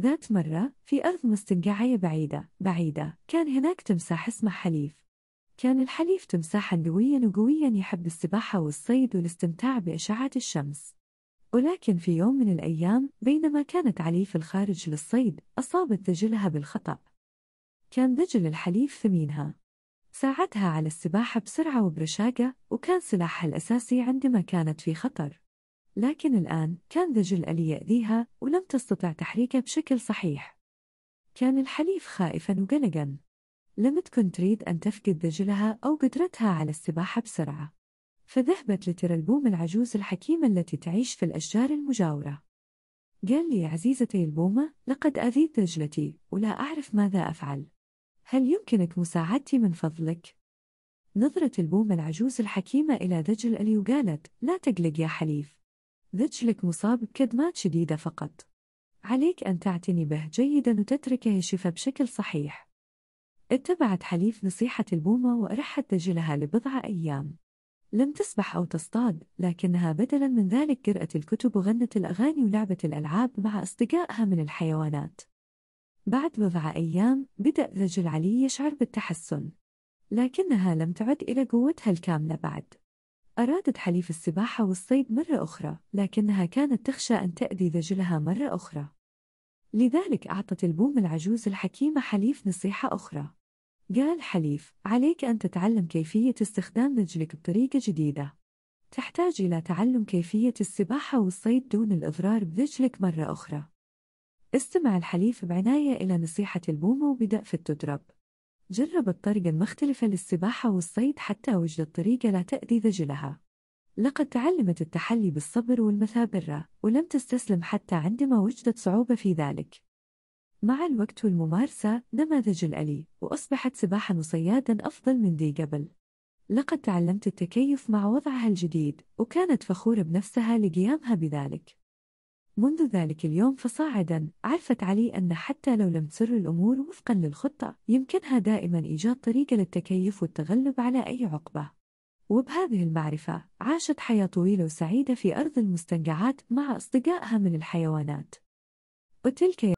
ذات مرة في أرض مستنقعية بعيدة بعيدة كان هناك تمساح اسمه حليف كان الحليف تمساحا قويًا وقويا يحب السباحة والصيد والاستمتاع بإشعة الشمس ولكن في يوم من الأيام بينما كانت علي في الخارج للصيد أصابت ذجلها بالخطأ كان ذجل الحليف ثمينها ساعدها على السباحة بسرعة وبرشاقة وكان سلاحها الأساسي عندما كانت في خطر لكن الآن كان ذا ألي يأذيها ولم تستطع تحريكه بشكل صحيح كان الحليف خائفا وقلقا لم تكن تريد أن تفقد ذجلها أو قدرتها على السباحة بسرعة فذهبت لترى البوم العجوز الحكيمة التي تعيش في الأشجار المجاورة قال لي عزيزتي البومة لقد أذيت دجلتي ولا أعرف ماذا أفعل هل يمكنك مساعدتي من فضلك؟ نظرت البومة العجوز الحكيمة إلى دجل ألي وقالت لا تقلق يا حليف ذجلك مصاب بكدمات شديدة فقط. عليك أن تعتني به جيدا وتتركه يشفى بشكل صحيح. اتبعت حليف نصيحة البومة وأرحت دجلها لبضع أيام. لم تسبح أو تصطاد، لكنها بدلا من ذلك قرأت الكتب وغنت الأغاني ولعبت الألعاب مع أصدقائها من الحيوانات. بعد بضع أيام، بدأ ذجل علي يشعر بالتحسن. لكنها لم تعد إلى قوتها الكاملة بعد. أرادت حليف السباحة والصيد مرة أخرى، لكنها كانت تخشى أن تأذي ذجلها مرة أخرى. لذلك أعطت البوم العجوز الحكيمة حليف نصيحة أخرى. قال حليف: عليك أن تتعلم كيفية استخدام رجلك بطريقة جديدة. تحتاج إلى تعلم كيفية السباحة والصيد دون الإضرار برجلك مرة أخرى. استمع الحليف بعناية إلى نصيحة البومة وبدأ في التدرب. جربت طرقا مختلفة للسباحة والصيد حتى وجدت طريقة لا تأذي ذجلها لقد تعلمت التحلي بالصبر والمثابرة ولم تستسلم حتى عندما وجدت صعوبة في ذلك مع الوقت والممارسة نماذج الألي وأصبحت سباحا وصيادا أفضل من ذي قبل لقد تعلمت التكيف مع وضعها الجديد وكانت فخورة بنفسها لقيامها بذلك منذ ذلك اليوم فصاعدا عرفت علي أن حتى لو لم تسر الأمور وفقا للخطة يمكنها دائما إيجاد طريقة للتكيف والتغلب على أي عقبة وبهذه المعرفة عاشت حياة طويلة وسعيدة في أرض المستنقعات مع أصدقائها من الحيوانات وتلك